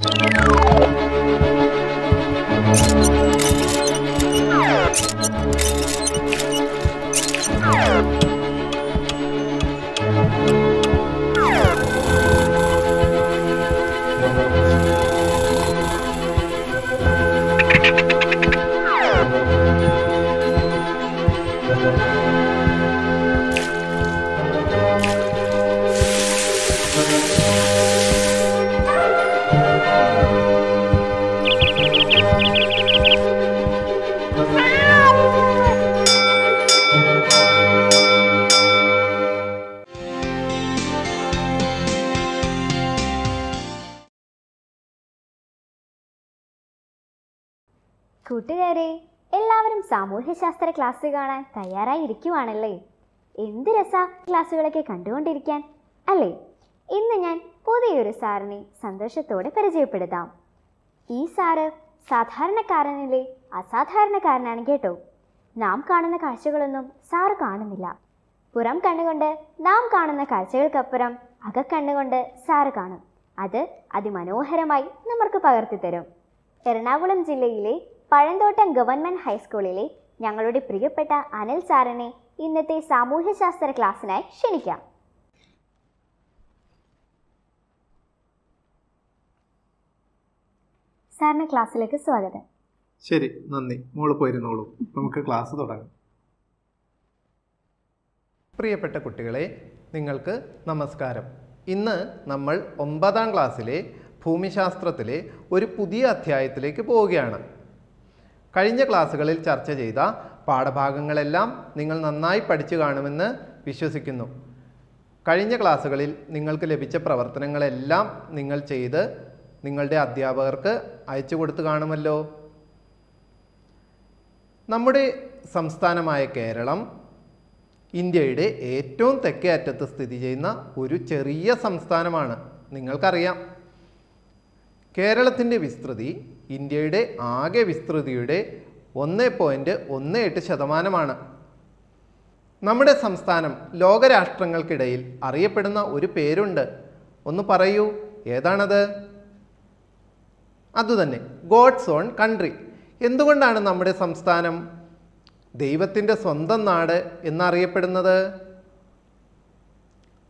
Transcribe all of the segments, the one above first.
you എല്ലാവരും സാമൂഹ്യശാസ്ത്ര class കാണാൻ തയ്യാറായി ഇരിക്കുവാണല്ലേ എന്ത് രസ ക്ലാസ്സുകളൊക്കെ കണ്ടുകൊണ്ടിരിക്കാൻ അല്ലേ ഇന്ന് ഞാൻ പുതിയൊരു സാറിനെ സന്തോഷത്തോടെ പരിചയപ്പെടുത്താം ഈ സാറ് സാധാരണക്കാരനിലെ അസാധാരണക്കാരനാണ് കേട്ടോ നാം കാണുന്ന കാഴ്ചകളൊന്നും സാറ് കാണുന്നില്ല പുറം കണ്ണുകൊണ്ട് നാം കാണുന്ന കാഴ്ചകൾക്കപ്പുറം അകക്കണ്ണുകൊണ്ട് സാറ് കാണും അത് അതിമനോഹരമായി നമുക്ക് തരും എറണാകുളം ജില്ലയിലെ പഴന്തോട്ടം ഗവൺമെൻറ് ഹൈസ്കൂളിലെ ഞങ്ങളുടെ പ്രിയപ്പെട്ട അനിൽ സാറിനെ ഇന്നത്തെ സാമൂഹ്യശാസ്ത്ര ക്ലാസ്സിനായി ക്ഷണിക്കാം സാറിന് ക്ലാസ്സിലേക്ക് സ്വാഗതം ശരി നന്ദി മോള് പോയിരുന്നോളൂ നമുക്ക് ക്ലാസ് തുടങ്ങാം പ്രിയപ്പെട്ട കുട്ടികളെ നിങ്ങൾക്ക് നമസ്കാരം ഇന്ന് നമ്മൾ ഒമ്പതാം ക്ലാസ്സിലെ ഭൂമിശാസ്ത്രത്തിലെ ഒരു പുതിയ അധ്യായത്തിലേക്ക് പോവുകയാണ് കഴിഞ്ഞ ക്ലാസ്സുകളിൽ ചർച്ച ചെയ്ത പാഠഭാഗങ്ങളെല്ലാം നിങ്ങൾ നന്നായി പഠിച്ചു കാണുമെന്ന് വിശ്വസിക്കുന്നു കഴിഞ്ഞ ക്ലാസ്സുകളിൽ നിങ്ങൾക്ക് ലഭിച്ച പ്രവർത്തനങ്ങളെല്ലാം നിങ്ങൾ ചെയ്ത് നിങ്ങളുടെ അധ്യാപകർക്ക് അയച്ചു കൊടുത്തു കാണുമല്ലോ നമ്മുടെ സംസ്ഥാനമായ കേരളം ഇന്ത്യയുടെ ഏറ്റവും തെക്കേ അറ്റത്ത് സ്ഥിതി ചെയ്യുന്ന ഒരു ചെറിയ സംസ്ഥാനമാണ് നിങ്ങൾക്കറിയാം കേരളത്തിൻ്റെ വിസ്തൃതി ഇന്ത്യയുടെ ആകെ വിസ്തൃതിയുടെ ഒന്ന് പോയിൻറ്റ് ഒന്ന് എട്ട് ശതമാനമാണ് നമ്മുടെ സംസ്ഥാനം ലോകരാഷ്ട്രങ്ങൾക്കിടയിൽ അറിയപ്പെടുന്ന ഒരു പേരുണ്ട് ഒന്ന് പറയൂ ഏതാണത് അതുതന്നെ ഗോഡ്സ് ഓൺ കൺട്രി എന്തുകൊണ്ടാണ് നമ്മുടെ സംസ്ഥാനം ദൈവത്തിൻ്റെ സ്വന്തം നാട് എന്നറിയപ്പെടുന്നത്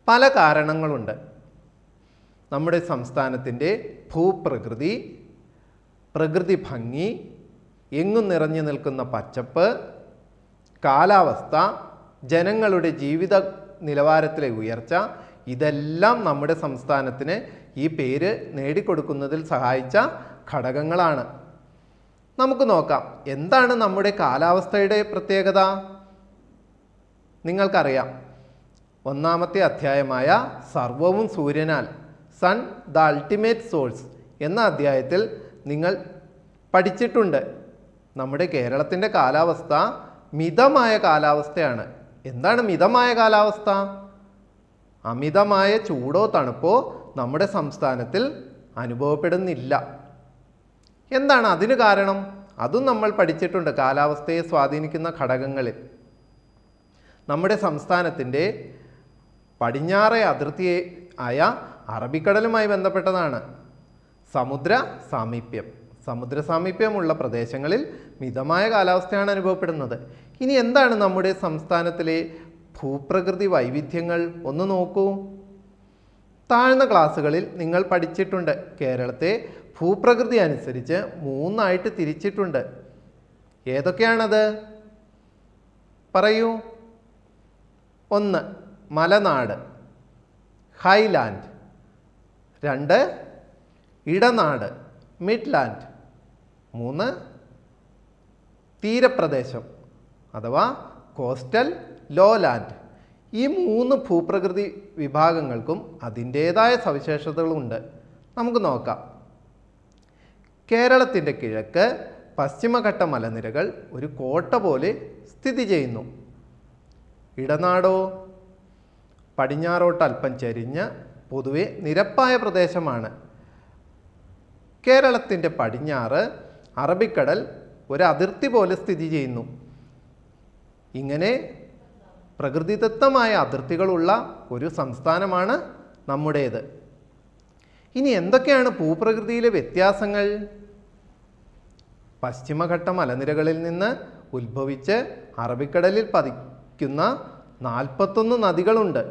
പല കാരണങ്ങളുണ്ട് നമ്മുടെ സംസ്ഥാനത്തിൻ്റെ ഭൂപ്രകൃതി പ്രകൃതി ഭംഗി എങ്ങും നിറഞ്ഞു നിൽക്കുന്ന പച്ചപ്പ് കാലാവസ്ഥ ജനങ്ങളുടെ ജീവിത നിലവാരത്തിലെ ഉയർച്ച ഇതെല്ലാം നമ്മുടെ സംസ്ഥാനത്തിന് ഈ പേര് നേടിക്കൊടുക്കുന്നതിൽ സഹായിച്ച ഘടകങ്ങളാണ് നമുക്ക് നോക്കാം എന്താണ് നമ്മുടെ കാലാവസ്ഥയുടെ പ്രത്യേകത നിങ്ങൾക്കറിയാം ഒന്നാമത്തെ അധ്യായമായ സർവവും സൂര്യനാൽ സൺ ദ അൾട്ടിമേറ്റ് സോഴ്സ് എന്ന അധ്യായത്തിൽ നിങ്ങൾ പഠിച്ചിട്ടുണ്ട് നമ്മുടെ കേരളത്തിൻ്റെ കാലാവസ്ഥ മിതമായ കാലാവസ്ഥയാണ് എന്താണ് മിതമായ കാലാവസ്ഥ അമിതമായ ചൂടോ തണുപ്പോ നമ്മുടെ സംസ്ഥാനത്തിൽ അനുഭവപ്പെടുന്നില്ല എന്താണ് അതിന് കാരണം അതും നമ്മൾ പഠിച്ചിട്ടുണ്ട് കാലാവസ്ഥയെ സ്വാധീനിക്കുന്ന ഘടകങ്ങളിൽ നമ്മുടെ സംസ്ഥാനത്തിൻ്റെ പടിഞ്ഞാറേ അതിർത്തിയെ ആയ അറബിക്കടലുമായി ബന്ധപ്പെട്ടതാണ് സമുദ്ര സാമീപ്യം സമുദ്ര സാമീപ്യമുള്ള പ്രദേശങ്ങളിൽ മിതമായ കാലാവസ്ഥയാണ് അനുഭവപ്പെടുന്നത് ഇനി എന്താണ് നമ്മുടെ സംസ്ഥാനത്തിലെ ഭൂപ്രകൃതി വൈവിധ്യങ്ങൾ ഒന്ന് നോക്കൂ താഴ്ന്ന ക്ലാസ്സുകളിൽ നിങ്ങൾ പഠിച്ചിട്ടുണ്ട് കേരളത്തെ ഭൂപ്രകൃതി അനുസരിച്ച് മൂന്നായിട്ട് തിരിച്ചിട്ടുണ്ട് ഏതൊക്കെയാണത് പറയൂ ഒന്ന് മലനാട് ഹൈലാൻഡ് രണ്ട് ഇടനാട് മിഡ്ലാൻഡ് മൂന്ന് തീരപ്രദേശം അഥവാ കോസ്റ്റൽ ലോലാൻഡ് ഈ മൂന്ന് ഭൂപ്രകൃതി വിഭാഗങ്ങൾക്കും അതിൻ്റേതായ സവിശേഷതകളുണ്ട് നമുക്ക് നോക്കാം കേരളത്തിൻ്റെ കിഴക്ക് പശ്ചിമഘട്ട മലനിരകൾ ഒരു കോട്ട പോലെ സ്ഥിതി ചെയ്യുന്നു ഇടനാടോ പടിഞ്ഞാറോട്ട് അല്പം ചരിഞ്ഞ പൊതുവെ നിരപ്പായ പ്രദേശമാണ് കേരളത്തിൻ്റെ പടിഞ്ഞാറ് അറബിക്കടൽ ഒരു അതിർത്തി പോലെ സ്ഥിതി ചെയ്യുന്നു ഇങ്ങനെ പ്രകൃതിദത്തമായ അതിർത്തികളുള്ള ഒരു സംസ്ഥാനമാണ് നമ്മുടേത് ഇനി എന്തൊക്കെയാണ് ഭൂപ്രകൃതിയിലെ വ്യത്യാസങ്ങൾ പശ്ചിമഘട്ട മലനിരകളിൽ നിന്ന് ഉത്ഭവിച്ച് അറബിക്കടലിൽ പതിക്കുന്ന നാൽപ്പത്തൊന്ന് നദികളുണ്ട്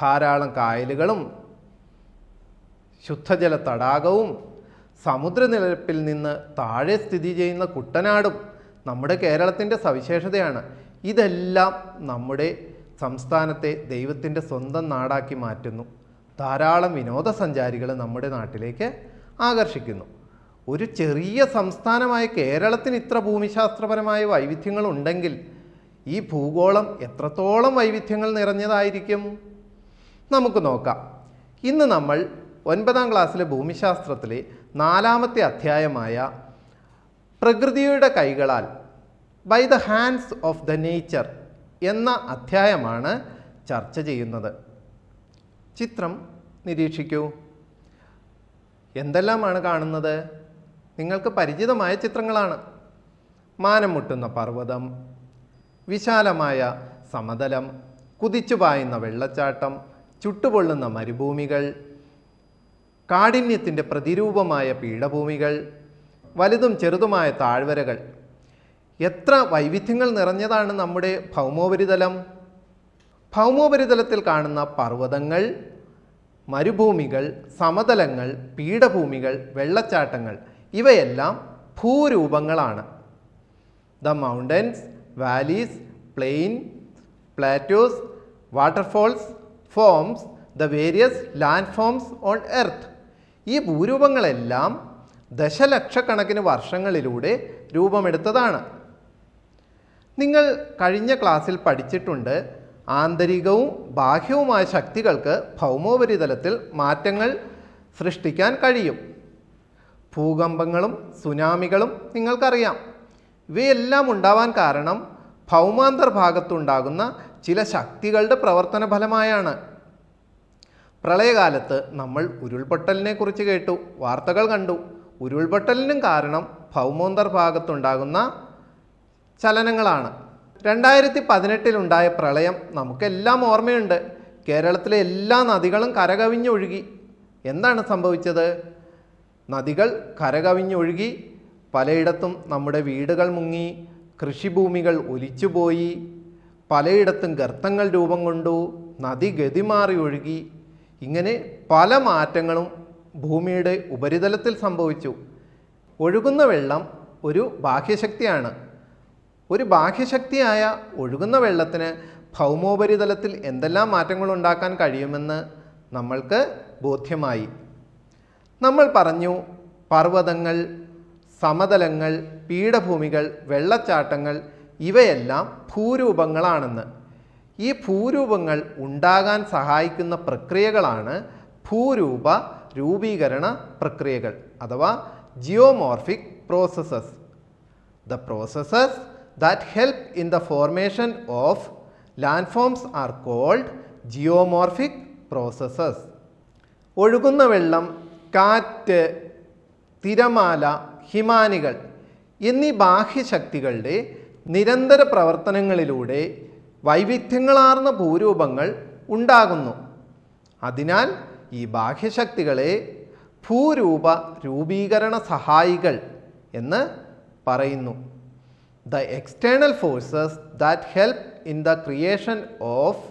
ധാരാളം കായലുകളും ശുദ്ധജല തടാകവും സമുദ്രനിരപ്പിൽ നിന്ന് താഴെ സ്ഥിതി ചെയ്യുന്ന കുട്ടനാടും നമ്മുടെ കേരളത്തിൻ്റെ സവിശേഷതയാണ് ഇതെല്ലാം നമ്മുടെ സംസ്ഥാനത്തെ ദൈവത്തിൻ്റെ സ്വന്തം നാടാക്കി മാറ്റുന്നു ധാരാളം വിനോദസഞ്ചാരികൾ നമ്മുടെ നാട്ടിലേക്ക് ആകർഷിക്കുന്നു ഒരു ചെറിയ സംസ്ഥാനമായ കേരളത്തിന് ഇത്ര ഭൂമിശാസ്ത്രപരമായ വൈവിധ്യങ്ങൾ ഉണ്ടെങ്കിൽ ഈ ഭൂഗോളം എത്രത്തോളം വൈവിധ്യങ്ങൾ നിറഞ്ഞതായിരിക്കും നമുക്ക് നോക്കാം ഇന്ന് നമ്മൾ ഒൻപതാം ക്ലാസ്സിലെ ഭൂമിശാസ്ത്രത്തിലെ നാലാമത്തെ അധ്യായമായ പ്രകൃതിയുടെ കൈകളാൽ by the hands of the nature എന്ന അധ്യായമാണ് ചർച്ച ചെയ്യുന്നത് ചിത്രം നിരീക്ഷിക്കൂ എന്തെല്ലാമാണ് കാണുന്നത് നിങ്ങൾക്ക് പരിചിതമായ ചിത്രങ്ങളാണ് മാനം മുട്ടുന്ന പർവ്വതം വിശാലമായ സമതലം കുതിച്ചു പായുന്ന വെള്ളച്ചാട്ടം ചുട്ടുപൊള്ളുന്ന മരുഭൂമികൾ കാഠിന്യത്തിൻ്റെ പ്രതിരൂപമായ പീഠഭൂമികൾ വലുതും ചെറുതുമായ താഴ്വരകൾ എത്ര വൈവിധ്യങ്ങൾ നിറഞ്ഞതാണ് നമ്മുടെ ഭൗമോപരിതലം ഭൗമോപരിതലത്തിൽ കാണുന്ന പർവ്വതങ്ങൾ മരുഭൂമികൾ സമതലങ്ങൾ പീഠഭൂമികൾ വെള്ളച്ചാട്ടങ്ങൾ ഇവയെല്ലാം ഭൂരൂപങ്ങളാണ് the mountains valleys plain plateaus waterfalls forms the various land forms on earth ഈ ഭൂരൂപങ്ങളെല്ലാം ദശലക്ഷക്കണക്കിന് വർഷങ്ങളിലൂടെ രൂപമെടുത്തതാണ് നിങ്ങൾ കഴിഞ്ഞ ക്ലാസ്സിൽ പഠിച്ചിട്ടുണ്ട് ആന്തരികവും ബാഹ്യവുമായ ശക്തികൾക്ക് ഭൗമോപരിതലത്തിൽ മാറ്റങ്ങൾ സൃഷ്ടിക്കാൻ കഴിയും ഭൂകമ്പങ്ങളും സുനാമികളും നിങ്ങൾക്കറിയാം ഇവയെല്ലാം ഉണ്ടാവാൻ കാരണം ഭൗമാന്തർ ഭാഗത്തുണ്ടാകുന്ന ചില ശക്തികളുടെ പ്രവർത്തന ഫലമായാണ് പ്രളയകാലത്ത് നമ്മൾ ഉരുൾപൊട്ടലിനെ കുറിച്ച് കേട്ടു വാർത്തകൾ കണ്ടു ഉരുൾപൊട്ടലിനും കാരണം ഭൗമോന്തർ ഭാഗത്തുണ്ടാകുന്ന ചലനങ്ങളാണ് രണ്ടായിരത്തി പതിനെട്ടിലുണ്ടായ പ്രളയം നമുക്കെല്ലാം ഓർമ്മയുണ്ട് കേരളത്തിലെ എല്ലാ നദികളും കരകവിഞ്ഞൊഴുകി എന്താണ് സംഭവിച്ചത് നദികൾ കരകവിഞ്ഞൊഴുകി പലയിടത്തും നമ്മുടെ വീടുകൾ മുങ്ങി കൃഷിഭൂമികൾ ഒലിച്ചുപോയി പലയിടത്തും ഗർത്തങ്ങൾ രൂപം കൊണ്ടു നദി ഗതിമാറി ഒഴുകി ഇങ്ങനെ പല മാറ്റങ്ങളും ഭൂമിയുടെ ഉപരിതലത്തിൽ സംഭവിച്ചു ഒഴുകുന്ന വെള്ളം ഒരു ബാഹ്യശക്തിയാണ് ഒരു ബാഹ്യശക്തിയായ ഒഴുകുന്ന വെള്ളത്തിന് ഭൗമോപരിതലത്തിൽ എന്തെല്ലാം മാറ്റങ്ങൾ ഉണ്ടാക്കാൻ കഴിയുമെന്ന് നമ്മൾക്ക് ബോധ്യമായി നമ്മൾ പറഞ്ഞു പർവ്വതങ്ങൾ സമതലങ്ങൾ പീഠഭൂമികൾ വെള്ളച്ചാട്ടങ്ങൾ ഇവയെല്ലാം ഭൂരൂപങ്ങളാണെന്ന് ഈ ഭൂരൂപങ്ങൾ ഉണ്ടാകാൻ സഹായിക്കുന്ന പ്രക്രിയകളാണ് ഭൂരൂപ രൂപീകരണ പ്രക്രിയകൾ അഥവാ geomorphic processes the processes that help in the formation of landforms are called geomorphic processes ഒഴുകുന്ന വെള്ളം കാറ്റ് തിരമാല ഹിമാനികൾ എന്നീ ബാഹ്യശക്തികളുടെ നിരന്തര പ്രവർത്തനങ്ങളിലൂടെ വൈവിധ്യങ്ങളാർന്ന ഭൂരൂപങ്ങൾ ഉണ്ടാകുന്നു അതിനാൽ ഈ ബാഹ്യശക്തികളെ ഭൂരൂപ രൂപീകരണ സഹായികൾ എന്ന് പറയുന്നു the external forces that help in the creation of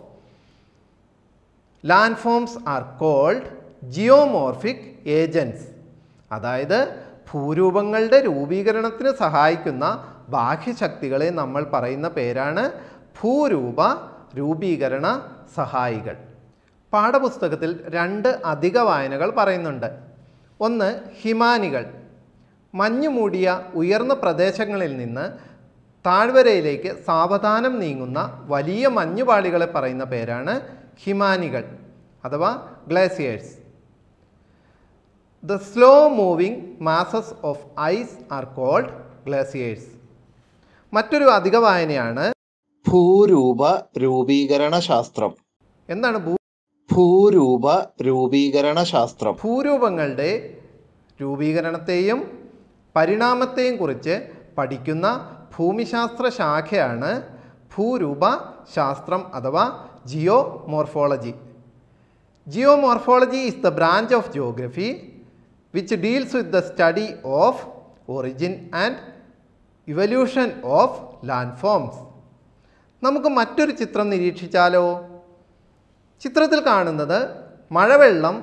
land forms are called geomorphic agents അതായത് ഭൂരൂപങ്ങളുടെ രൂപീകരണത്തിന് സഹായിക്കുന്ന ബാഹ്യശക്തികളെ നമ്മൾ പറയുന്ന പേരാണ് ഭൂരൂപ രൂപീകരണ സഹായികൾ പാഠപുസ്തകത്തിൽ രണ്ട് അധിക വായനകൾ പറയുന്നുണ്ട് ഒന്ന് ഹിമാനികൾ മഞ്ഞുമൂടിയ ഉയർന്ന പ്രദേശങ്ങളിൽ നിന്ന് താഴ്വരയിലേക്ക് സാവധാനം നീങ്ങുന്ന വലിയ മഞ്ഞുപാളികളെ പറയുന്ന പേരാണ് ഹിമാനികൾ അഥവാ glaciers the slow moving masses of ice are called glaciers മറ്റൊരു അധിക വായനയാണ് ഭൂരൂപ രൂപീകരണ ശാസ്ത്രം എന്താണ് ഭൂ ഭൂരൂപ രൂപീകരണ ശാസ്ത്രം ഭൂരൂപങ്ങളുടെ രൂപീകരണത്തെയും പരിണാമത്തെയും കുറിച്ച് പഠിക്കുന്ന ഭൂമിശാസ്ത്ര ശാഖയാണ് ഭൂരൂപ ശാസ്ത്രം അഥവാ geo morphology geo morphology is the branch of geography which deals with the study of origin and evolution of land forms നമുക്ക് മറ്റൊരു ചിത്രം നിരീക്ഷിച്ചാലോ ചിത്രത്തിൽ കാണുന്നത് മഴവെള്ളം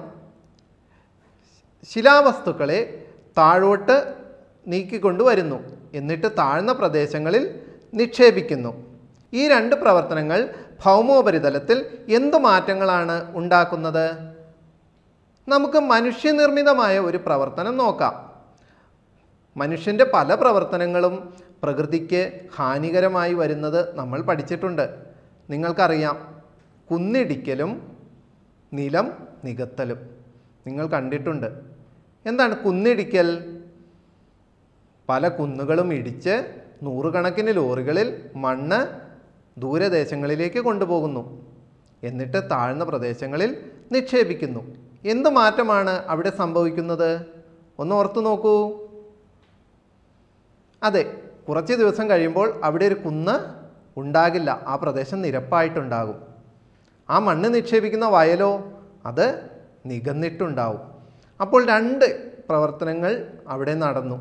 ശിലാവസ്തുക്കളെ താഴോട്ട് നീക്കിക്കൊണ്ടുവരുന്നു എന്നിട്ട് താഴ്ന്ന പ്രദേശങ്ങളിൽ നിക്ഷേപിക്കുന്നു ഈ രണ്ട് പ്രവർത്തനങ്ങൾ ഭൗമോപരിതലത്തിൽ എന്തു മാറ്റങ്ങളാണ് ഉണ്ടാക്കുന്നത് നമുക്ക് മനുഷ്യനിർമ്മിതമായ ഒരു പ്രവർത്തനം നോക്കാം മനുഷ്യൻ്റെ പല പ്രവർത്തനങ്ങളും പ്രകൃതിക്ക് ഹാനികരമായി വരുന്നത് നമ്മൾ പഠിച്ചിട്ടുണ്ട് നിങ്ങൾക്കറിയാം കുന്നിടിക്കലും നിലം നികത്തലും നിങ്ങൾ കണ്ടിട്ടുണ്ട് എന്താണ് കുന്നിടിക്കൽ പല കുന്നുകളും ഇടിച്ച് നൂറുകണക്കിന് ലോറികളിൽ മണ്ണ് ദൂരദേശങ്ങളിലേക്ക് കൊണ്ടുപോകുന്നു എന്നിട്ട് താഴ്ന്ന പ്രദേശങ്ങളിൽ നിക്ഷേപിക്കുന്നു എന്ത് മാറ്റമാണ് അവിടെ സംഭവിക്കുന്നത് ഒന്ന് ഓർത്തു നോക്കൂ അതെ കുറച്ച് ദിവസം കഴിയുമ്പോൾ അവിടെ ഒരു കുന്ന് ഉണ്ടാകില്ല ആ പ്രദേശം നിരപ്പായിട്ടുണ്ടാകും ആ മണ്ണ് നിക്ഷേപിക്കുന്ന വയലോ അത് നികന്നിട്ടുണ്ടാവും അപ്പോൾ രണ്ട് പ്രവർത്തനങ്ങൾ അവിടെ നടന്നു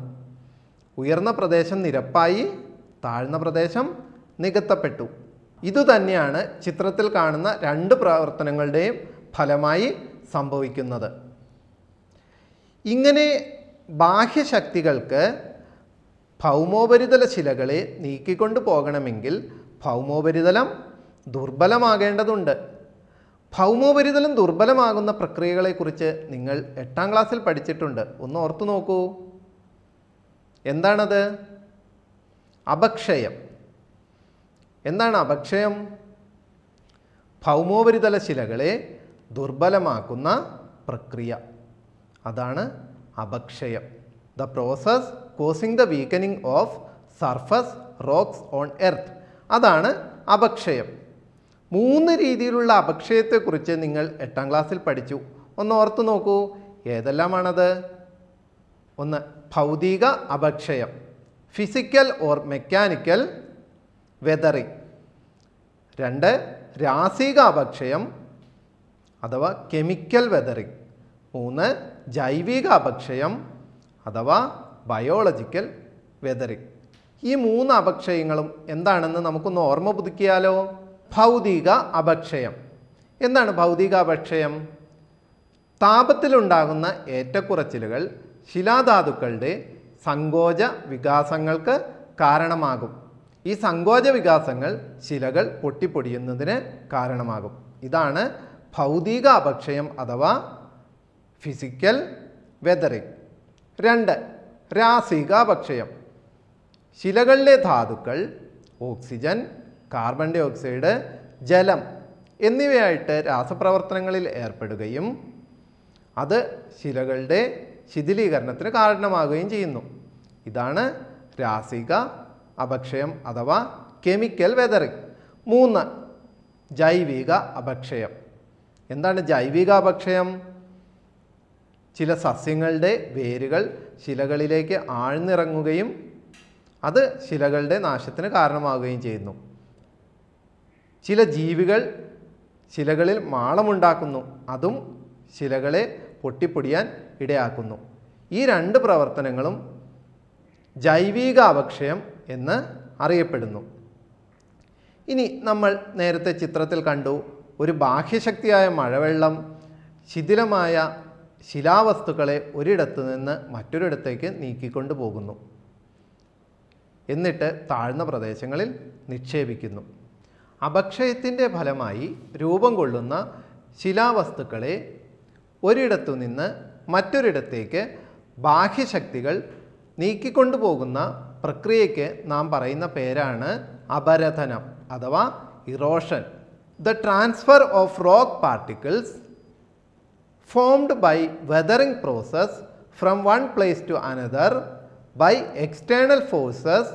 ഉയർന്ന പ്രദേശം നിരപ്പായി താഴ്ന്ന പ്രദേശം നികത്തപ്പെട്ടു ഇതുതന്നെയാണ് ചിത്രത്തിൽ കാണുന്ന രണ്ട് പ്രവർത്തനങ്ങളുടെയും ഫലമായി സംഭവിക്കുന്നത് ഇങ്ങനെ ബാഹ്യശക്തികൾക്ക് ഭൗമോപരിതല ശിലകളെ നീക്കിക്കൊണ്ടു പോകണമെങ്കിൽ ഭൗമോപരിതലം ദുർബലമാകേണ്ടതുണ്ട് ഭൗമോപരിതലം ദുർബലമാകുന്ന പ്രക്രിയകളെക്കുറിച്ച് നിങ്ങൾ എട്ടാം ക്ലാസ്സിൽ പഠിച്ചിട്ടുണ്ട് ഒന്ന് ഓർത്തു നോക്കൂ എന്താണത് അപക്ഷയം എന്താണ് അപക്ഷയം ഭൗമോപരിതല ശിലകളെ ദുർബലമാക്കുന്ന പ്രക്രിയ അതാണ് അപക്ഷയം the process causing the weakening of surface rocks on earth അതാണ് അപക്ഷയം മൂന്ന് രീതിയിലുള്ള അപക്ഷയത്തെക്കുറിച്ച് നിങ്ങൾ എട്ടാം ക്ലാസ്സിൽ പഠിച്ചു ഒന്ന് ഓർത്തു നോക്കൂ ഏതെല്ലാമാണത് ഒന്ന് ഭൗതിക അപക്ഷയം ഫിസിക്കൽ ഓർ മെക്കാനിക്കൽ വെതറിങ് രണ്ട് രാസിക അപക്ഷയം അഥവാ കെമിക്കൽ വെതറിങ് മൂന്ന് ജൈവിക അപക്ഷയം അഥവാ ബയോളജിക്കൽ വെതറിംഗ് ഈ മൂന്ന് അപക്ഷയങ്ങളും എന്താണെന്ന് നമുക്കൊന്ന് ഓർമ്മ പുതുക്കിയാലോ ഭൗതിക അപക്ഷയം എന്താണ് ഭൗതിക അപക്ഷയം താപത്തിലുണ്ടാകുന്ന ഏറ്റക്കുറച്ചിലുകൾ ശിലാധാതുക്കളുടെ സങ്കോച വികാസങ്ങൾക്ക് കാരണമാകും ഈ സങ്കോച വികാസങ്ങൾ ശിലകൾ പൊട്ടിപ്പൊടിയുന്നതിന് കാരണമാകും ഇതാണ് ഭൗതിക അപക്ഷയം അഥവാ ഫിസിക്കൽ വെതറിംഗ് രണ്ട് രാസികാപക്ഷയം ശിലകളിലെ ധാതുക്കൾ ഓക്സിജൻ കാർബൺ ഡൈ ഓക്സൈഡ് ജലം എന്നിവയായിട്ട് രാസപ്രവർത്തനങ്ങളിൽ ഏർപ്പെടുകയും അത് ശിലകളുടെ ശിഥിലീകരണത്തിന് കാരണമാകുകയും ചെയ്യുന്നു ഇതാണ് രാസിക അപക്ഷയം അഥവാ കെമിക്കൽ വെതറിങ് മൂന്ന് ജൈവിക അപക്ഷയം എന്താണ് ജൈവിക അപക്ഷയം ചില സസ്യങ്ങളുടെ വേരുകൾ ശിലകളിലേക്ക് ആഴ്ന്നിറങ്ങുകയും അത് ശിലകളുടെ നാശത്തിന് കാരണമാവുകയും ചെയ്യുന്നു ചില ജീവികൾ ശിലകളിൽ മാളമുണ്ടാക്കുന്നു അതും ശിലകളെ പൊട്ടിപ്പൊടിയാൻ ഇടയാക്കുന്നു ഈ രണ്ട് പ്രവർത്തനങ്ങളും ജൈവിക അപക്ഷയം എന്ന് അറിയപ്പെടുന്നു ഇനി നമ്മൾ നേരത്തെ ചിത്രത്തിൽ കണ്ടു ഒരു ബാഹ്യശക്തിയായ മഴവെള്ളം ശിഥിലമായ ശിലാവസ്തുക്കളെ ഒരിടത്തു നിന്ന് മറ്റൊരിടത്തേക്ക് നീക്കിക്കൊണ്ട് പോകുന്നു എന്നിട്ട് താഴ്ന്ന പ്രദേശങ്ങളിൽ നിക്ഷേപിക്കുന്നു അപക്ഷയത്തിൻ്റെ ഫലമായി രൂപം കൊള്ളുന്ന ശിലാവസ്തുക്കളെ ഒരിടത്തു നിന്ന് മറ്റൊരിടത്തേക്ക് ബാഹ്യശക്തികൾ നീക്കിക്കൊണ്ടു പോകുന്ന പ്രക്രിയയ്ക്ക് നാം പറയുന്ന പേരാണ് അപരധനം അഥവാ erosion the transfer of rock particles formed by weathering process from one place to another by external forces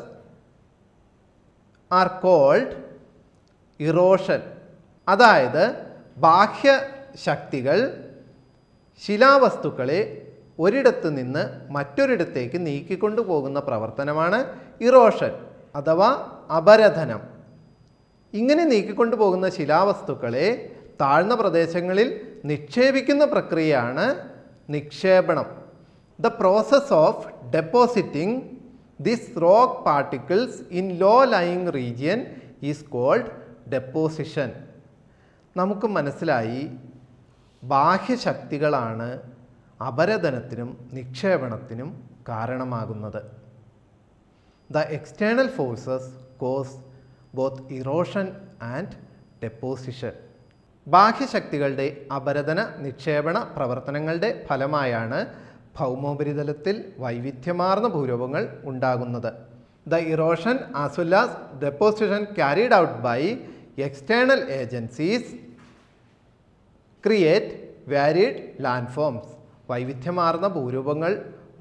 are called erosion അതായത് ബാഹ്യ ശക്തികൾ ശിലാവസ്തുക്കളെ ഒരിടത്തു നിന്ന് മറ്റൊരിടത്തേക്ക് നീക്കിക്കൊണ്ടു പോകുന്ന പ്രവർത്തനമാണ് ഇറോഷൻ അഥവാ അപരധനം ഇങ്ങനെ നീക്കിക്കൊണ്ടു പോകുന്ന ശിലാവസ്തുക്കളെ താഴ്ന്ന പ്രദേശങ്ങളിൽ നിക്ഷേപിക്കുന്ന പ്രക്രിയയാണ് നിക്ഷേപണം the process of depositing this rock particles in low lying region is called deposition നമുക്ക് മനസ്സിലായി ബാഹ്യശക്തികളാണ് അപരധനത്തിനും നിക്ഷേപണത്തിനും കാരണമാകുന്നത് the external forces cause both erosion and deposition ബാഹ്യശക്തികളുടെ അപരതന നിക്ഷേപണ പ്രവർത്തനങ്ങളുടെ ഫലമായാണ് ഭൗമോപരിതലത്തിൽ വൈവിധ്യമാർന്ന ഭൂരൂപങ്ങൾ ഉണ്ടാകുന്നത് the erosion as well as deposition carried out by external agencies create varied landforms വൈവിധ്യമാർന്ന ഭൂരൂപങ്ങൾ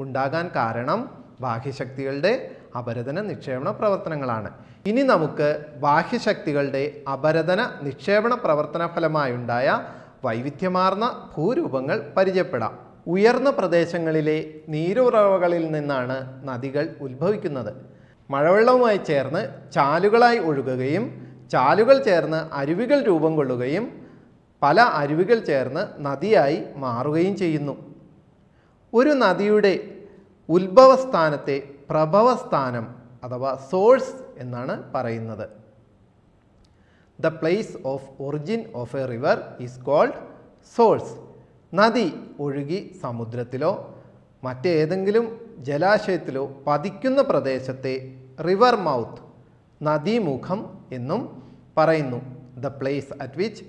ഉണ്ടാകാൻ കാരണം ബാഹ്യശക്തികളുടെ അപരതന നിക്ഷേപണ പ്രവർത്തനങ്ങളാണ് ഇനി നമുക്ക് ബാഹ്യശക്തികളുടെ അപരതന നിക്ഷേപണ പ്രവർത്തന ഫലമായുണ്ടായ വൈവിധ്യമാർന്ന ഭൂരൂപങ്ങൾ പരിചയപ്പെടാം ഉയർന്ന പ്രദേശങ്ങളിലെ നീരുറവകളിൽ നിന്നാണ് നദികൾ ഉത്ഭവിക്കുന്നത് മഴവെള്ളവുമായി ചേർന്ന് ചാലുകളായി ഒഴുകുകയും ചാലുകൾ ചേർന്ന് അരുവികൾ രൂപം കൊള്ളുകയും പല അരുവികൾ ചേർന്ന് നദിയായി മാറുകയും ചെയ്യുന്നു ഒരു നദിയുടെ ഉത്ഭവസ്ഥാനത്തെ പ്രഭവസ്ഥാനം അഥവാ സോഴ്സ് എന്നാണ് പറയുന്നത് the place of origin of a river is called source നദി ഒഴുകി സമുദ്രത്തിലോ മറ്റേതെങ്കിലും ജലാശയത്തിലോ പതിക്കുന്ന പ്രദേശത്തെ റിവർ മൗത്ത് നദീമുഖം എന്നും പറയുന്നു the place at which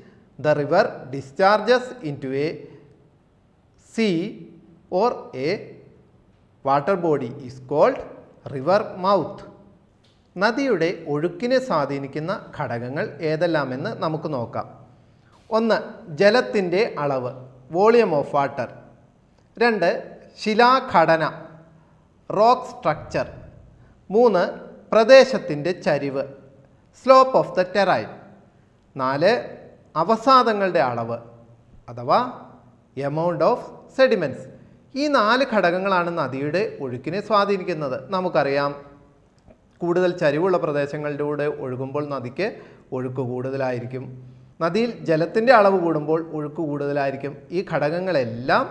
the river discharges into a sea or a water body is called river mouth നദിയുടെ ഒഴുക്കിനെ സ്വാധീനിക്കുന്ന ഘടകങ്ങൾ ഏതെല്ലാമെന്ന് നമുക്ക് നോക്കാം ഒന്ന് ജലത്തിൻ്റെ അളവ് വോളിയം ഓഫ് വാട്ടർ രണ്ട് ശിലാഘടന റോക്ക് സ്ട്രക്ചർ മൂന്ന് പ്രദേശത്തിൻ്റെ ചരിവ് സ്ലോപ്പ് ഓഫ് ദ ടെറൈൻ നാല് അവസാദങ്ങളുടെ അളവ് അഥവാ എമൗണ്ട് ഓഫ് സെഡിമെൻസ് ഈ നാല് ഘടകങ്ങളാണ് നദിയുടെ ഒഴുക്കിനെ സ്വാധീനിക്കുന്നത് നമുക്കറിയാം കൂടുതൽ ചരിവുള്ള പ്രദേശങ്ങളിലൂടെ ഒഴുകുമ്പോൾ നദിക്ക് ഒഴുക്ക് കൂടുതലായിരിക്കും നദിയിൽ ജലത്തിൻ്റെ അളവ് കൂടുമ്പോൾ ഒഴുക്ക് കൂടുതലായിരിക്കും ഈ ഘടകങ്ങളെല്ലാം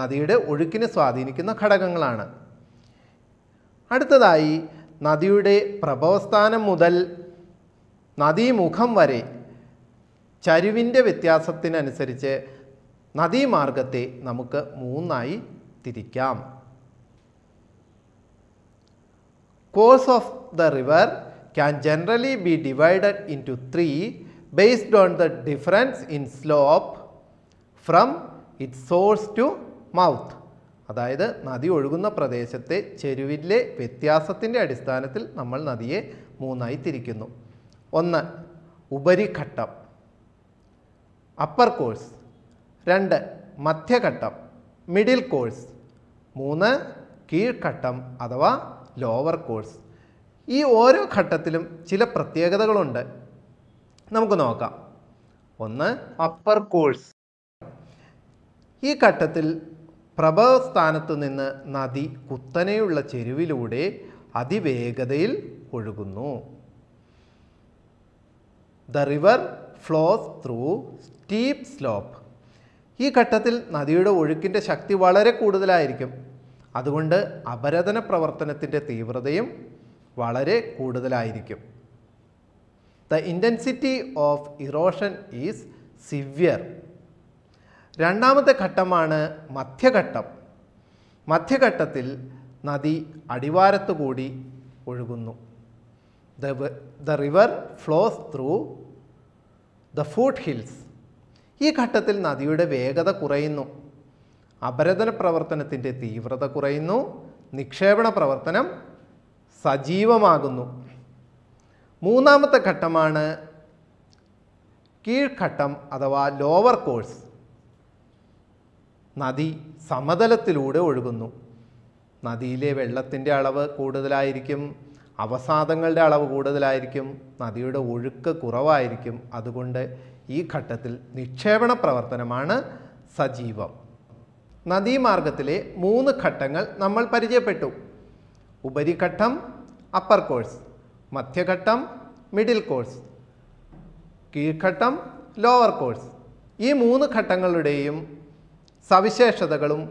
നദിയുടെ ഒഴുക്കിനെ സ്വാധീനിക്കുന്ന ഘടകങ്ങളാണ് അടുത്തതായി നദിയുടെ പ്രഭവസ്ഥാനം മുതൽ നദീമുഖം വരെ ചരിവിൻ്റെ വ്യത്യാസത്തിനനുസരിച്ച് നദീമാർഗത്തെ നമുക്ക് മൂന്നായി തിരിക്കാം course of the river can generally be divided into three based on the difference in slope from it source to mouth അതായത് നദി ഒഴുകുന്ന പ്രദേശത്തെ ചെരുവിലെ വ്യത്യാസത്തിൻ്റെ അടിസ്ഥാനത്തിൽ നമ്മൾ നദിയെ മൂന്നായി തിരിക്കുന്നു ഒന്ന് ഉപരിഘട്ടം അപ്പർ കോഴ്സ് രണ്ട് മധ്യഘട്ടം മിഡിൽ കോഴ്സ് മൂന്ന് കീഴ്ഘട്ടം അഥവാ ലോവർ കോഴ്സ് ഈ ഓരോ ഘട്ടത്തിലും ചില പ്രത്യേകതകളുണ്ട് നമുക്ക് നോക്കാം ഒന്ന് അപ്പർ കോഴ്സ് ഈ ഘട്ടത്തിൽ പ്രഭവസ്ഥാനത്തു നിന്ന് നദി കുത്തനെയുള്ള ചെരുവിലൂടെ അതിവേഗതയിൽ ഒഴുകുന്നു the river flows through steep slope ഈ ഘട്ടത്തിൽ നദിയുടെ ഒഴുക്കിൻ്റെ ശക്തി വളരെ കൂടുതലായിരിക്കും അതുകൊണ്ട് അപരതന പ്രവർത്തനത്തിൻ്റെ തീവ്രതയും വളരെ കൂടുതലായിരിക്കും the intensity of erosion is severe രണ്ടാമത്തെ ഘട്ടമാണ് മധ്യഘട്ടം മധ്യഘട്ടത്തിൽ നദി കൂടി ഒഴുകുന്നു the river flows through the foot hills ഈ ഘട്ടത്തിൽ നദിയുടെ വേഗത കുറയുന്നു അപരതന പ്രവർത്തനത്തിൻ്റെ തീവ്രത കുറയുന്നു നിക്ഷേപണ പ്രവർത്തനം സജീവമാകുന്നു മൂന്നാമത്തെ ഘട്ടമാണ് കീഴ്ഘട്ടം അഥവാ ലോവർ കോഴ്സ് നദി സമതലത്തിലൂടെ ഒഴുകുന്നു നദിയിലെ വെള്ളത്തിൻ്റെ അളവ് കൂടുതലായിരിക്കും അവസാദങ്ങളുടെ അളവ് കൂടുതലായിരിക്കും നദിയുടെ ഒഴുക്ക് കുറവായിരിക്കും അതുകൊണ്ട് ഈ ഘട്ടത്തിൽ നിക്ഷേപണ പ്രവർത്തനമാണ് സജീവം നദീമാർഗത്തിലെ മൂന്ന് ഘട്ടങ്ങൾ നമ്മൾ പരിചയപ്പെട്ടു ഉപരിഘട്ടം അപ്പർ കോഴ്സ് മധ്യഘട്ടം മിഡിൽ കോഴ്സ് കീഴ്ഘട്ടം ലോവർ കോഴ്സ് ഈ മൂന്ന് ഘട്ടങ്ങളുടെയും സവിശേഷതകളും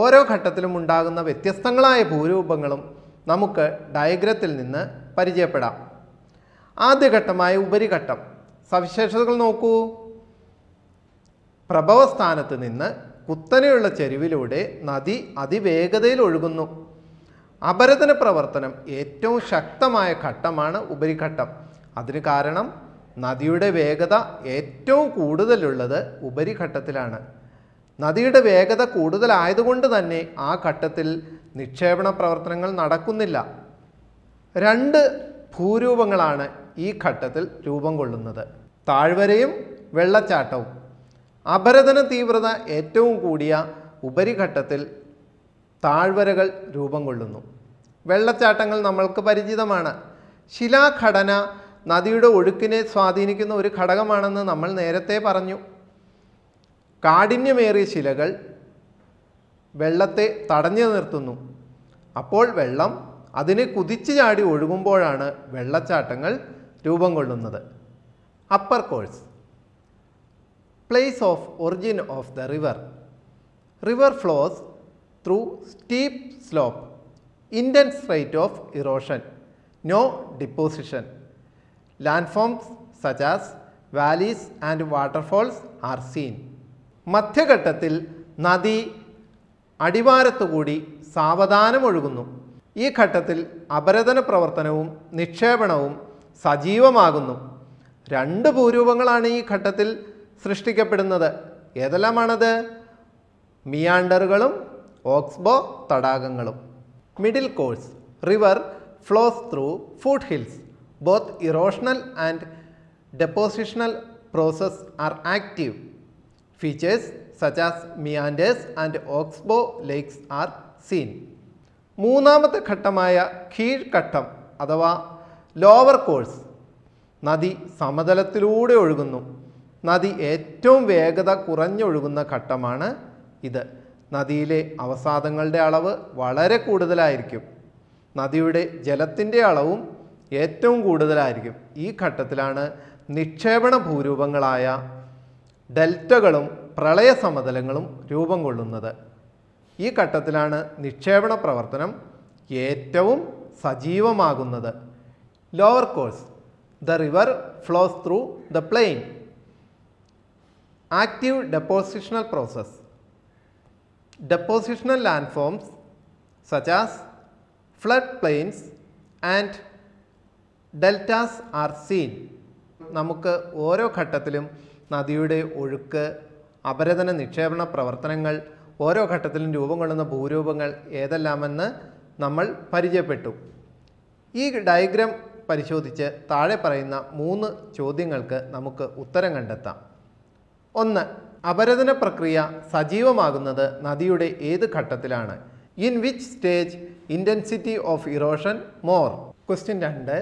ഓരോ ഘട്ടത്തിലും ഉണ്ടാകുന്ന വ്യത്യസ്തങ്ങളായ ഭൂരൂപങ്ങളും നമുക്ക് ഡയഗ്രത്തിൽ നിന്ന് പരിചയപ്പെടാം ആദ്യഘട്ടമായ ഉപരിഘട്ടം സവിശേഷതകൾ നോക്കൂ പ്രഭവസ്ഥാനത്ത് നിന്ന് കുത്തനെയുള്ള ചെരുവിലൂടെ നദി അതിവേഗതയിൽ ഒഴുകുന്നു അപരതന പ്രവർത്തനം ഏറ്റവും ശക്തമായ ഘട്ടമാണ് ഉപരിഘട്ടം അതിന് കാരണം നദിയുടെ വേഗത ഏറ്റവും കൂടുതലുള്ളത് ഉപരിഘട്ടത്തിലാണ് നദിയുടെ വേഗത കൂടുതലായതുകൊണ്ട് തന്നെ ആ ഘട്ടത്തിൽ നിക്ഷേപണ പ്രവർത്തനങ്ങൾ നടക്കുന്നില്ല രണ്ട് ഭൂരൂപങ്ങളാണ് ഈ ഘട്ടത്തിൽ രൂപം കൊള്ളുന്നത് താഴ്വരയും വെള്ളച്ചാട്ടവും അപരതന തീവ്രത ഏറ്റവും കൂടിയ ഉപരിഘട്ടത്തിൽ താഴ്വരകൾ രൂപം കൊള്ളുന്നു വെള്ളച്ചാട്ടങ്ങൾ നമ്മൾക്ക് പരിചിതമാണ് ശിലാഘടന നദിയുടെ ഒഴുക്കിനെ സ്വാധീനിക്കുന്ന ഒരു ഘടകമാണെന്ന് നമ്മൾ നേരത്തെ പറഞ്ഞു കാഠിന്യമേറിയ ശിലകൾ വെള്ളത്തെ തടഞ്ഞു നിർത്തുന്നു അപ്പോൾ വെള്ളം അതിനെ കുതിച്ചു ചാടി ഒഴുകുമ്പോഴാണ് വെള്ളച്ചാട്ടങ്ങൾ രൂപം കൊള്ളുന്നത് upper course place of origin of the river river flows through steep slope intense rate of erosion no deposition landforms such as valleys and waterfalls are seen മധ്യഘട്ടത്തിൽ നദി അടിവാരത്തുകൂടി സാവധാനമൊഴുകുന്നു ഈ ഘട്ടത്തിൽ അപരതന പ്രവർത്തനവും നിക്ഷേപണവും സജീവമാകുന്നു രണ്ട് ഭൂരൂപങ്ങളാണ് ഈ ഘട്ടത്തിൽ സൃഷ്ടിക്കപ്പെടുന്നത് ഏതെല്ലാമാണത് മിയാണ്ടറുകളും ഓക്സ്ബോ തടാകങ്ങളും middle course river flows through foot hills both erosional and depositional process are active features such as meanders and oxbow lakes are seen മൂന്നാമത്തെ ഘട്ടമായ കീഴ്ഘട്ടം അഥവാ ലോവർ കോഴ്സ് നദി സമതലത്തിലൂടെ ഒഴുകുന്നു നദി ഏറ്റവും വേഗത കുറഞ്ഞൊഴുകുന്ന ഘട്ടമാണ് ഇത് നദിയിലെ അവസാദങ്ങളുടെ അളവ് വളരെ കൂടുതലായിരിക്കും നദിയുടെ ജലത്തിൻ്റെ അളവും ഏറ്റവും കൂടുതലായിരിക്കും ഈ ഘട്ടത്തിലാണ് നിക്ഷേപണ ഭൂരൂപങ്ങളായ ഡെൽറ്റകളും പ്രളയ സമതലങ്ങളും രൂപം കൊള്ളുന്നത് ഈ ഘട്ടത്തിലാണ് നിക്ഷേപണ പ്രവർത്തനം ഏറ്റവും സജീവമാകുന്നത് lower course the river flows through the plain. Active depositional process. Depositional landforms such as flood plains and deltas are seen. നമുക്ക് ഓരോ ഘട്ടത്തിലും നദിയുടെ ഒഴുക്ക് അപരതന നിക്ഷേപണ പ്രവർത്തനങ്ങൾ ഓരോ ഘട്ടത്തിലും രൂപം കൊള്ളുന്ന ഭൂരൂപങ്ങൾ ഏതെല്ലാമെന്ന് നമ്മൾ പരിചയപ്പെട്ടു ഈ ഡയഗ്രാം പരിശോധിച്ച് താഴെ പറയുന്ന മൂന്ന് ചോദ്യങ്ങൾക്ക് നമുക്ക് ഉത്തരം കണ്ടെത്താം ഒന്ന് അപരതന പ്രക്രിയ സജീവമാകുന്നത് നദിയുടെ ഏത് ഘട്ടത്തിലാണ് in which stage intensity of erosion more question രണ്ട്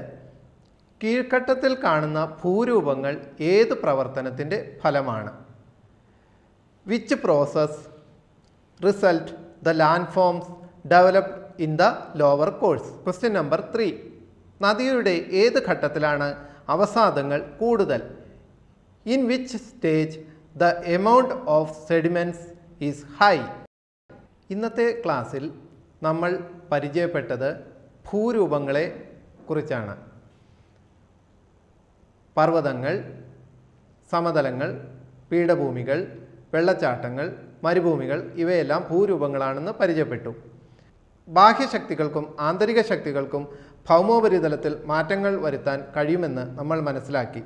കീഴ്ഘട്ടത്തിൽ കാണുന്ന ഭൂരൂപങ്ങൾ ഏത് പ്രവർത്തനത്തിൻ്റെ ഫലമാണ് which process result the land forms developed in the lower course question number three നദിയുടെ ഏത് ഘട്ടത്തിലാണ് അവസാദങ്ങൾ കൂടുതൽ in which stage the amount of sediments is high ഇന്നത്തെ ക്ലാസ്സിൽ നമ്മൾ പരിചയപ്പെട്ടത് ഭൂരൂപങ്ങളെ കുറിച്ചാണ് പർവ്വതങ്ങൾ സമതലങ്ങൾ പീഠഭൂമികൾ വെള്ളച്ചാട്ടങ്ങൾ മരുഭൂമികൾ ഇവയെല്ലാം ഭൂരൂപങ്ങളാണെന്ന് പരിചയപ്പെട്ടു ബാഹ്യശക്തികൾക്കും ആന്തരിക ശക്തികൾക്കും ഭൗമോപരിതലത്തിൽ മാറ്റങ്ങൾ വരുത്താൻ കഴിയുമെന്ന് നമ്മൾ മനസ്സിലാക്കി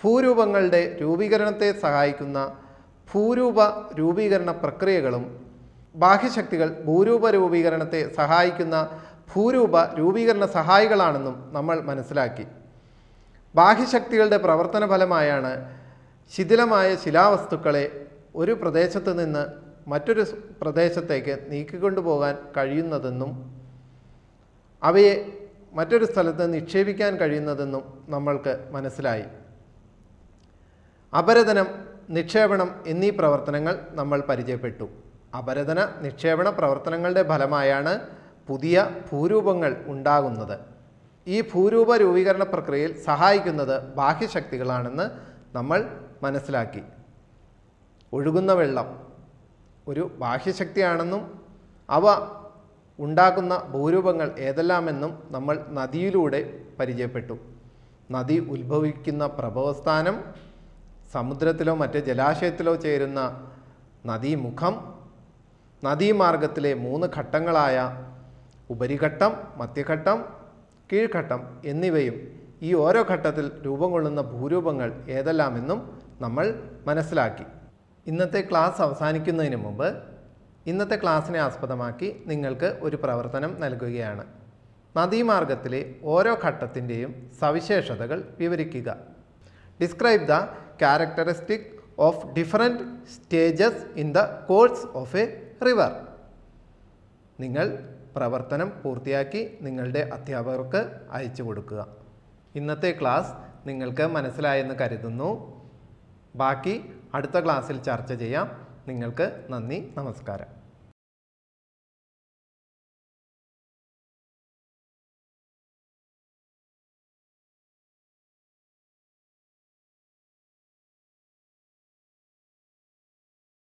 ഭൂരൂപങ്ങളുടെ രൂപീകരണത്തെ സഹായിക്കുന്ന ഭൂരൂപ രൂപീകരണ പ്രക്രിയകളും ബാഹ്യശക്തികൾ ഭൂരൂപ രൂപീകരണത്തെ സഹായിക്കുന്ന ഭൂരൂപ രൂപീകരണ സഹായികളാണെന്നും നമ്മൾ മനസ്സിലാക്കി ബാഹ്യശക്തികളുടെ പ്രവർത്തന ഫലമായാണ് ശിഥിലമായ ശിലാവസ്തുക്കളെ ഒരു പ്രദേശത്ത് നിന്ന് മറ്റൊരു പ്രദേശത്തേക്ക് നീക്കിക്കൊണ്ടുപോകാൻ കഴിയുന്നതെന്നും അവയെ മറ്റൊരു സ്ഥലത്ത് നിക്ഷേപിക്കാൻ കഴിയുന്നതെന്നും നമ്മൾക്ക് മനസ്സിലായി അപരതനം നിക്ഷേപണം എന്നീ പ്രവർത്തനങ്ങൾ നമ്മൾ പരിചയപ്പെട്ടു അപരതന നിക്ഷേപണ പ്രവർത്തനങ്ങളുടെ ഫലമായാണ് പുതിയ ഭൂരൂപങ്ങൾ ഉണ്ടാകുന്നത് ഈ ഭൂരൂപ രൂപീകരണ പ്രക്രിയയിൽ സഹായിക്കുന്നത് ബാഹ്യശക്തികളാണെന്ന് നമ്മൾ മനസ്സിലാക്കി ഒഴുകുന്ന വെള്ളം ഒരു ബാഹ്യശക്തിയാണെന്നും അവ ഉണ്ടാകുന്ന ഭൂരൂപങ്ങൾ ഏതെല്ലാമെന്നും നമ്മൾ നദിയിലൂടെ പരിചയപ്പെട്ടു നദി ഉത്ഭവിക്കുന്ന പ്രഭവസ്ഥാനം സമുദ്രത്തിലോ മറ്റ് ജലാശയത്തിലോ ചേരുന്ന നദീമുഖം നദീമാർഗത്തിലെ മൂന്ന് ഘട്ടങ്ങളായ ഉപരിഘട്ടം മധ്യഘട്ടം കീഴ്ഘട്ടം എന്നിവയും ഈ ഓരോ ഘട്ടത്തിൽ രൂപം കൊള്ളുന്ന ഭൂരൂപങ്ങൾ ഏതെല്ലാമെന്നും നമ്മൾ മനസ്സിലാക്കി ഇന്നത്തെ ക്ലാസ് അവസാനിക്കുന്നതിന് മുമ്പ് ഇന്നത്തെ ക്ലാസ്സിനെ ആസ്പദമാക്കി നിങ്ങൾക്ക് ഒരു പ്രവർത്തനം നൽകുകയാണ് നദീമാർഗത്തിലെ ഓരോ ഘട്ടത്തിൻ്റെയും സവിശേഷതകൾ വിവരിക്കുക describe the characteristic of different stages in the course of a river നിങ്ങൾ പ്രവർത്തനം പൂർത്തിയാക്കി നിങ്ങളുടെ അധ്യാപകർക്ക് അയച്ചു കൊടുക്കുക ഇന്നത്തെ ക്ലാസ് നിങ്ങൾക്ക് മനസ്സിലായെന്ന് കരുതുന്നു ബാക്കി അടുത്ത ക്ലാസ്സിൽ ചർച്ച ചെയ്യാം നിങ്ങൾക്ക് നന്ദി നമസ്കാരം